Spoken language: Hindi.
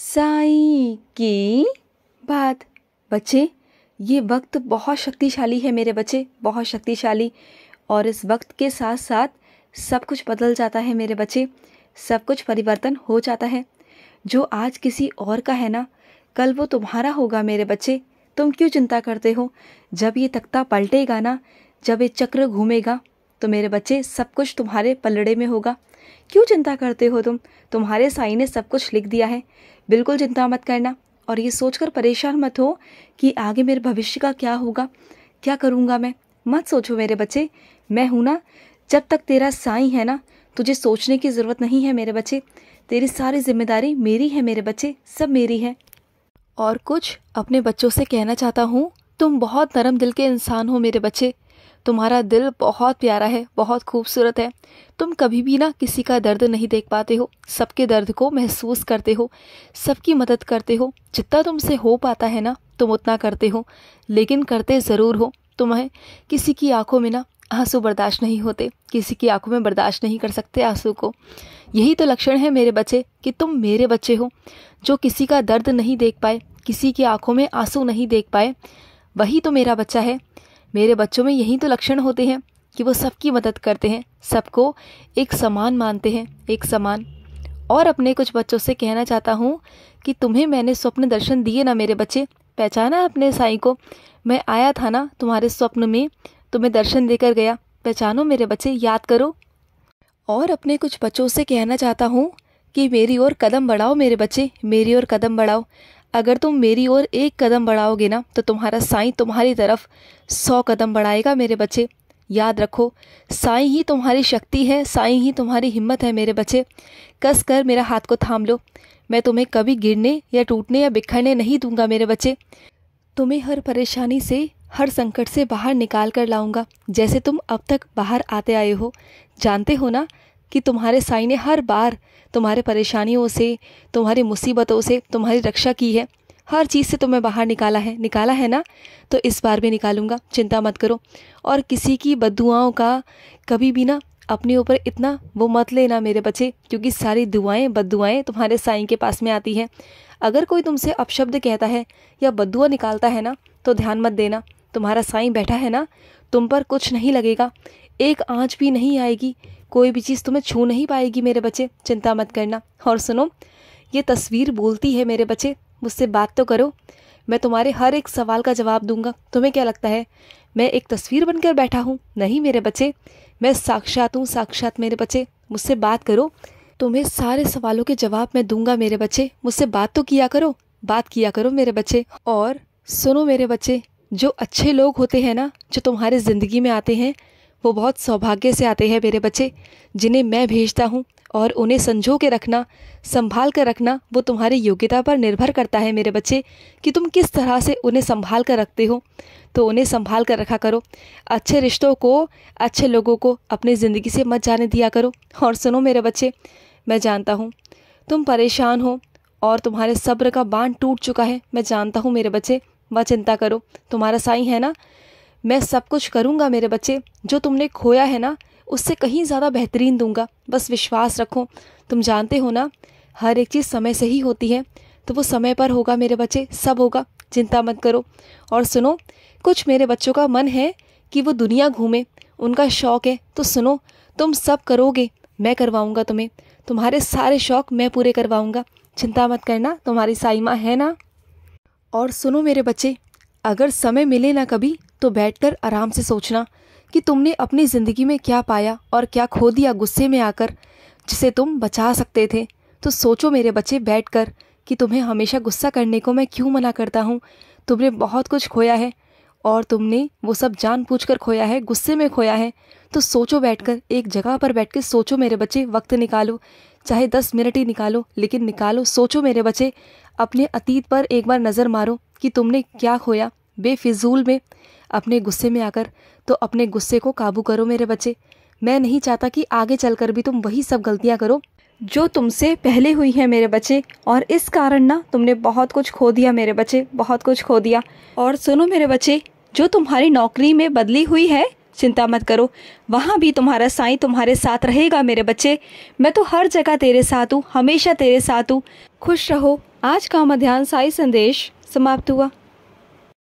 साई की बात बच्चे ये वक्त बहुत शक्तिशाली है मेरे बच्चे बहुत शक्तिशाली और इस वक्त के साथ साथ सब कुछ बदल जाता है मेरे बच्चे सब कुछ परिवर्तन हो जाता है जो आज किसी और का है ना कल वो तुम्हारा होगा मेरे बच्चे तुम क्यों चिंता करते हो जब ये तख्ता पलटेगा ना जब ये चक्र घूमेगा तो मेरे बच्चे सब कुछ तुम्हारे पलड़े में होगा क्यों चिंता करते हो तुम तुम्हारे साई ने सब कुछ लिख दिया है बिल्कुल चिंता मत करना और ये सोचकर परेशान मत हो कि आगे मेरे भविष्य का क्या होगा क्या करूँगा मैं मत सोचो मेरे बच्चे मैं हूँ ना जब तक तेरा साई है ना तुझे सोचने की ज़रूरत नहीं है मेरे बच्चे तेरी सारी जिम्मेदारी मेरी है मेरे बच्चे सब मेरी है और कुछ अपने बच्चों से कहना चाहता हूँ तुम बहुत नरम दिल के इंसान हो मेरे बच्चे तुम्हारा दिल बहुत प्यारा है बहुत खूबसूरत है तुम कभी भी ना किसी का दर्द नहीं देख पाते हो सबके दर्द को महसूस करते हो सबकी मदद करते हो जितना तुमसे हो पाता है ना तुम उतना करते हो लेकिन करते ज़रूर हो तुम्हें किसी की आंखों में ना आंसू बर्दाश्त नहीं होते किसी की आंखों में बर्दाश्त नहीं कर सकते आंसू को यही तो लक्षण है मेरे बच्चे कि तुम मेरे बच्चे हो जो किसी का दर्द नहीं देख पाए किसी की आंखों में आंसू नहीं देख पाए वही तो मेरा बच्चा है मेरे बच्चों में यही तो लक्षण होते हैं कि वो सबकी मदद करते हैं सबको एक समान मानते हैं एक समान और अपने कुछ बच्चों से कहना चाहता हूँ कि तुम्हें मैंने स्वप्न दर्शन दिए ना मेरे बच्चे पहचाना अपने साई को मैं आया था ना तुम्हारे स्वप्न में तुम्हें दर्शन देकर गया पहचानो मेरे बच्चे याद करो और अपने कुछ बच्चों से कहना चाहता हूँ कि मेरी ओर कदम बढ़ाओ मेरे बच्चे मेरी ओर कदम बढ़ाओ अगर तुम मेरी ओर एक कदम बढ़ाओगे ना तो तुम्हारा साईं तुम्हारी तरफ सौ कदम बढ़ाएगा मेरे बच्चे याद रखो साईं ही तुम्हारी शक्ति है साईं ही तुम्हारी हिम्मत है मेरे बच्चे कस कर मेरा हाथ को थाम लो मैं तुम्हें कभी गिरने या टूटने या बिखरने नहीं दूंगा मेरे बच्चे तुम्हें हर परेशानी से हर संकट से बाहर निकाल कर लाऊंगा जैसे तुम अब तक बाहर आते आए हो जानते हो ना कि तुम्हारे साई ने हर बार तुम्हारे परेशानियों से तुम्हारी मुसीबतों से तुम्हारी रक्षा की है हर चीज़ से तुम्हें बाहर निकाला है निकाला है ना तो इस बार भी निकालूंगा चिंता मत करो और किसी की बदुआओं का कभी भी ना अपने ऊपर इतना वो मत लेना मेरे बच्चे क्योंकि सारी दुआएं बदुआएं तुम्हारे साई के पास में आती हैं अगर कोई तुमसे अपशब्द कहता है या बदुआ निकालता है ना तो ध्यान मत देना तुम्हारा साई बैठा है ना तुम पर कुछ नहीं लगेगा एक आँच भी नहीं आएगी कोई भी चीज़ तुम्हें छू नहीं पाएगी मेरे बच्चे चिंता मत करना और सुनो ये तस्वीर बोलती है मेरे बच्चे मुझसे बात तो करो मैं तुम्हारे हर एक सवाल का जवाब दूंगा तुम्हें क्या लगता है मैं एक तस्वीर बनकर बैठा हूँ नहीं मेरे बच्चे मैं साक्षात हूँ साक्षात मेरे बच्चे मुझसे बात करो तुम्हें सारे सवालों के जवाब मैं दूंगा मेरे बच्चे मुझसे बात तो किया करो बात किया करो मेरे बच्चे और सुनो मेरे बच्चे जो अच्छे लोग होते हैं ना जो तुम्हारे ज़िंदगी में आते हैं वो बहुत सौभाग्य से आते हैं मेरे बच्चे जिन्हें मैं भेजता हूँ और उन्हें संजो के रखना संभाल कर रखना वो तुम्हारी योग्यता पर निर्भर करता है मेरे बच्चे कि तुम किस तरह से उन्हें संभाल कर रखते हो तो उन्हें संभाल कर रखा करो अच्छे रिश्तों को अच्छे लोगों को अपनी ज़िंदगी से मत जाने दिया करो और सुनो मेरे बच्चे मैं जानता हूँ तुम परेशान हो और तुम्हारे सब्र का बांध टूट चुका है मैं जानता हूँ मेरे बच्चे वह चिंता करो तुम्हारा साई है ना मैं सब कुछ करूँगा मेरे बच्चे जो तुमने खोया है ना उससे कहीं ज़्यादा बेहतरीन दूंगा बस विश्वास रखो तुम जानते हो ना हर एक चीज़ समय से ही होती है तो वो समय पर होगा मेरे बच्चे सब होगा चिंता मत करो और सुनो कुछ मेरे बच्चों का मन है कि वो दुनिया घूमे उनका शौक है तो सुनो तुम सब करोगे मैं करवाऊँगा तुम्हें तुम्हारे सारे शौक मैं पूरे करवाऊँगा चिंता मत करना तुम्हारी साइमा है ना और सुनो मेरे बच्चे अगर समय मिले ना कभी तो बैठकर आराम से सोचना कि तुमने अपनी ज़िंदगी में क्या पाया और क्या खो दिया गुस्से में आकर जिसे तुम बचा सकते थे तो सोचो मेरे बच्चे बैठकर कि तुम्हें हमेशा गुस्सा करने को मैं क्यों मना करता हूँ तुमने बहुत कुछ खोया है और तुमने वो सब जान कर खोया है गुस्से में खोया है तो सोचो बैठकर एक जगह पर बैठ कर सोचो मेरे बच्चे वक्त निकालो चाहे दस मिनट ही निकालो लेकिन निकालो सोचो मेरे बच्चे अपने अतीत पर एक बार नज़र मारो कि तुमने क्या खोया बेफिजूल में अपने गुस्से में आकर तो अपने गुस्से को काबू करो मेरे बच्चे मैं नहीं चाहता कि आगे चलकर भी तुम वही सब गलतियाँ करो जो तुमसे पहले हुई है मेरे बच्चे और इस कारण ना तुमने बहुत कुछ खो दिया मेरे बच्चे बहुत कुछ खो दिया और सुनो मेरे बच्चे जो तुम्हारी नौकरी में बदली हुई है चिंता मत करो वहाँ भी तुम्हारा साईं तुम्हारे साथ रहेगा मेरे बच्चे मैं तो हर जगह तेरे साथ हूँ हमेशा तेरे साथ हूँ खुश रहो आज का मध्यान्ह साई संदेश समाप्त हुआ